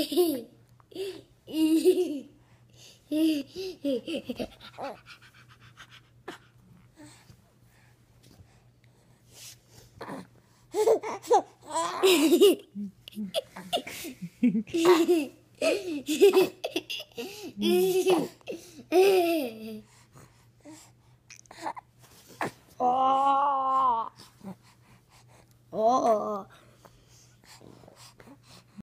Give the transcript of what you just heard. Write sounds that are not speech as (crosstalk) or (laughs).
(laughs) 어. 어. 어어